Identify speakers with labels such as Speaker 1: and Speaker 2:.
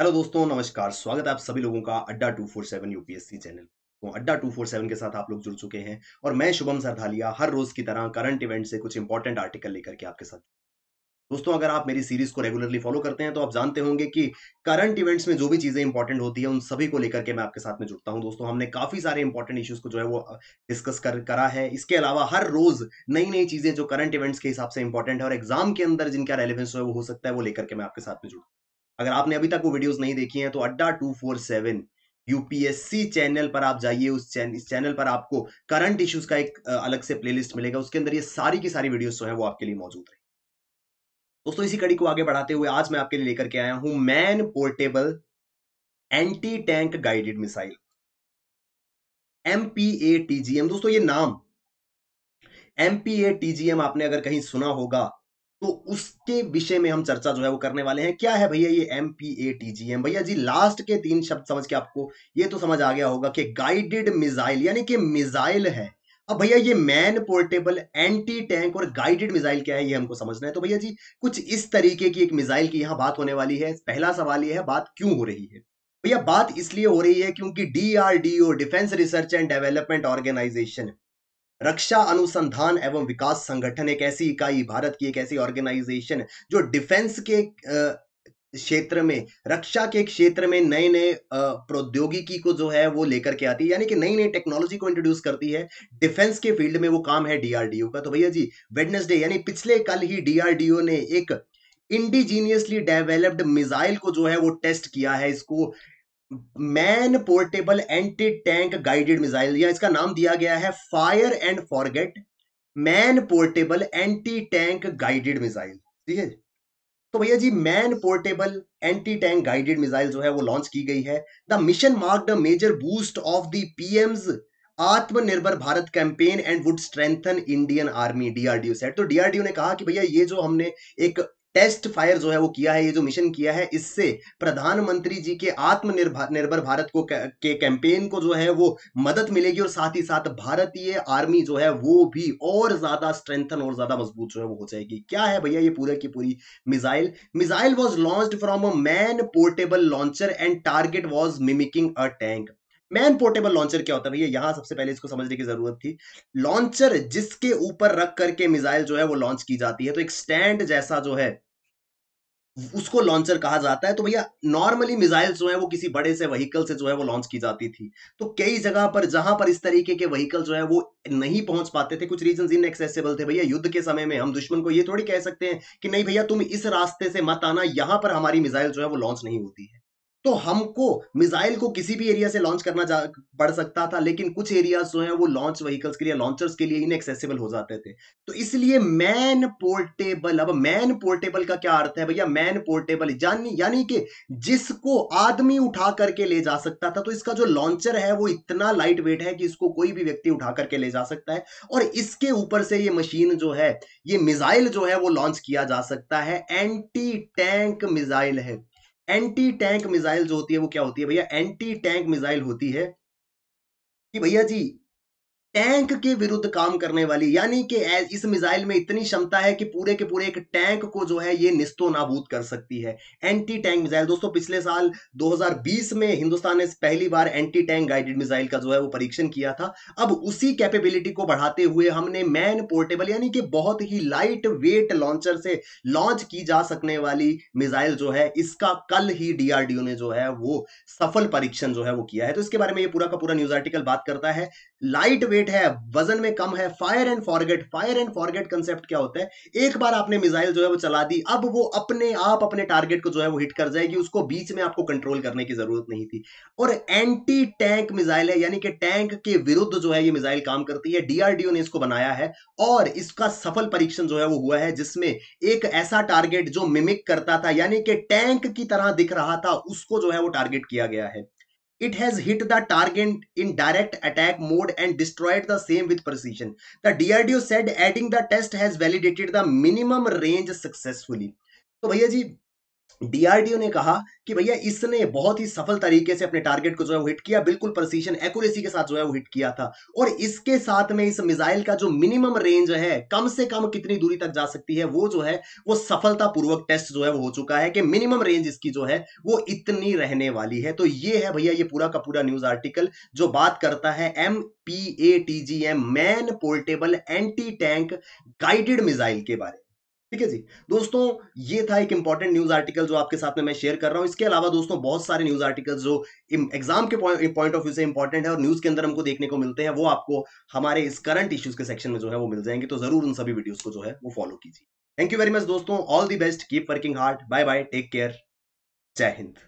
Speaker 1: Hello दोस्तों नमस्कार स्वागत है आप सभी लोगों का अड्डा 247 यूपीएससी चैनल तो अड्डा 247 के साथ आप लोग जुड़ चुके हैं और मैं शुभम सरधालिया हर रोज की तरह करंट इवेंट से कुछ इंपॉर्टेंट आर्टिकल लेकर के आपके साथ दोस्तों अगर आप मेरी सीरीज को रेगुलरली फॉलो करते हैं तो आप जानते होंगे कि करंट इवेंट्स में जो भी चीजें इंपॉर्टेंट होती है उन सभी को लेकर के मैं आपके साथ में जुड़ता हूं दोस्तों हमने काफी सारे इंपॉर्टेंट इश्यूज को जो है वो डिस्कस कर करा है इसके अलावा हर रोज नई नई चीजें जो करंट इवेंट्स के हिसाब से इंपॉर्टेंट है और एग्जाम के अंदर जिनका रेलिवेंस जो है वो हो सकता है वो लेकर के मैं आपके साथ में जुड़ता अगर आपने अभी तक वो वीडियोस नहीं देखी हैं तो Adda two four seven UPSC channel पर आप जाइए उस चैन, इस चैनल पर आपको करंट इश्यूज का एक अलग से प्लेलिस्ट मिलेगा उसके अंदर ये सारी की सारी वीडियोस जो है वो आपके लिए मौजूद है दोस्तों इसी कड़ी को आगे बढ़ाते हुए आज मैं आपके लिए लेकर के आया हूं man portable anti tank guided missile MPA TGM दोस्तों ये नाम एमपीए टीजीएम आपने अगर कहीं सुना होगा तो उसके विषय में हम चर्चा जो है वो करने वाले हैं क्या है भैया ये M P A T G M भैया जी लास्ट के तीन शब्द समझ के आपको ये तो समझ आ गया होगा कि गाइडेड मिसाइल यानी कि मिसाइल है अब भैया ये मैन पोर्टेबल एंटी टैंक और गाइडेड मिसाइल क्या है ये हमको समझना है तो भैया जी कुछ इस तरीके की एक मिसाइल की यहाँ बात होने वाली है पहला सवाल ये है बात क्यों हो रही है भैया बात इसलिए हो रही है क्योंकि D defence research and development organisation रक्षा अनुसंधान एवं विकास संगठन एक ऐसी इकाई भारत की एक ऐसी ऑर्गेनाइजेशन जो डिफेंस के क्षेत्र में रक्षा के क्षेत्र में नए नए प्रौद्योगिकी को जो है वो लेकर के आती है यानी कि नई नई टेक्नोलॉजी को इंट्रोड्यूस करती है डिफेंस के फील्ड में वो काम है डीआरडीओ का तो भैया जी वेडनेसडे यानी पिछले कल ही डीआरडीओ ने एक इंडिजीनियसली डेवलप्ड मिसाइल को जो है वो टेस्ट किया है इसको man portable anti tank guided missile या इसका नाम दिया गया है fire and forget man portable anti tank guided missile ठीक है तो भैया जी man portable anti tank guided missile जो है वो लॉन्च की गई है the mission marked major boost of the PM's Atmanirbhar Bharat campaign and would strengthen Indian army DRDO said तो डीआरडीओ ने कहा कि भैया ये जो हमने एक टेस्ट फायर जो है वो किया है ये जो मिशन किया है इससे प्रधानमंत्री जी के आत्मनिर्भर निर्भर भारत को के कैंपेन को जो है वो मदद मिलेगी और साथ ही साथ भारतीय आर्मी जो है वो भी और ज्यादा स्ट्रेंथन और ज्यादा मजबूत जो है वो हो जाएगी क्या है भैया ये पूरे की पूरी missile missile was launch from a man portable launcher and target was mimicking a tank man portable launcher क्या होता है भैया यहां सबसे पहले इसको समझने की जरूरत थी लॉन्चर जिसके ऊपर रख करके मिसाइल जो है वो लॉन्च की जाती है तो एक स्टैंड जैसा जो है उसको लॉन्चर कहा जाता है तो भैया नॉर्मली मिसाइल्स जो है वो किसी बड़े से व्हीकल से जो है वो लॉन्च की जाती थी तो कई जगह पर जहां पर इस तरीके के व्हीकल जो है वो नहीं पहुंच पाते थे कुछ रीजन इन एक्सेबल थे भैया युद्ध के समय में हम दुश्मन को ये थोड़ी कह सकते हैं कि नहीं भैया तुम इस रास्ते से मत आना यहां पर हमारी मिसाइल जो है वो लॉन्च नहीं होती है तो हमको मिसाइल को किसी भी एरिया से लॉन्च करना पड़ सकता था लेकिन कुछ एरिया जो है वो लॉन्च व्हीकल्स के लिए लॉन्चर्स के लिए इनएक्सेसिबल हो जाते थे तो इसलिए मैन पोर्टेबल अब मैन पोर्टेबल का क्या अर्थ है भैया मैन पोर्टेबल यानी कि जिसको आदमी उठा करके ले जा सकता था तो इसका जो लॉन्चर है वो इतना लाइट वेट है कि इसको कोई भी व्यक्ति उठा करके ले जा सकता है और इसके ऊपर से ये मशीन जो है ये मिजाइल जो है वो लॉन्च किया जा सकता है एंटी टैंक मिजाइल है एंटी टैंक मिसाइल जो होती है वो क्या होती है भैया एंटी टैंक मिसाइल होती है कि भैया जी टैंक के विरुद्ध काम करने वाली यानी कि इस मिसाइल में इतनी क्षमता है कि पूरे के पूरे एक टैंक को जो है ये निस्तो नाबूद कर सकती है एंटी टैंक मिसाइल दोस्तों पिछले साल 2020 में हिंदुस्तान ने पहली बार एंटी टैंक गाइडेड मिसाइल का जो है वो परीक्षण किया था अब उसी कैपेबिलिटी को बढ़ाते हुए हमने मैन पोर्टेबल यानी कि बहुत ही लाइट वेट लॉन्चर से लॉन्च की जा सकने वाली मिसाइल जो है इसका कल ही डीआरडीओ ने जो है वो सफल परीक्षण जो है वो किया है तो इसके बारे में ये पूरा का पूरा न्यूज आर्टिकल बात करता है लाइट वेट लाइट है वजन में कम है fire and forget fire and forget concept क्या होता है एक बार आपने मिसाइल जो है वो चला दी अब वो अपने आप अपने टारगेट को जो है वो हिट कर जाएगी उसको बीच में आपको कंट्रोल करने की जरूरत नहीं थी और एंटी टैंक मिसाइल है यानी कि टैंक के विरुद्ध जो है ये मिसाइल काम करती है डीआरडीओ ने इसको बनाया है और इसका सफल परीक्षण जो है वो हुआ है जिसमें एक ऐसा टारगेट जो मिमिक करता था यानी कि टैंक की तरह दिख रहा था उसको जो है वो टारगेट किया गया है It has hit the target in direct attack mode and destroyed the same with precision. The DRDO said adding the test has validated the minimum range successfully. So, भैया जी डीआरडीओ ने कहा कि भैया इसने बहुत ही सफल तरीके से अपने टारगेट को जो है वो हिट किया बिल्कुल प्रसिशन एक्यूरेसी के साथ जो है वो हिट किया था और इसके साथ में इस मिसाइल का जो मिनिमम रेंज है कम से कम कितनी दूरी तक जा सकती है वो जो है वो सफलतापूर्वक टेस्ट जो है वो हो चुका है कि मिनिमम रेंज इसकी जो है वो इतनी रहने वाली है तो ये है भैया ये पूरा का पूरा न्यूज आर्टिकल जो बात करता है M P A T G M man portable anti tank guided missile के बारे में ठीक है जी दोस्तों ये था एक इंपॉर्टेंट न्यूज आर्टिकल जो आपके साथ में मैं शेयर कर रहा हूं इसके अलावा दोस्तों बहुत सारे न्यूज आर्टिकल्स जो एग्जाम के पॉइंट ऑफ व्यू से इंपॉर्टेंट है और न्यूज के अंदर हमको देखने को मिलते हैं वो आपको हमारे इस करंट इश्यूज के सेक्शन में जो है वो मिल जाएंगे तो जरूर उन सभी वीडियोज को जो है वो फॉलो कीजिए थैंक यू वेरी मच दोस्तों all the best keep working hard bye bye take care जय हिंद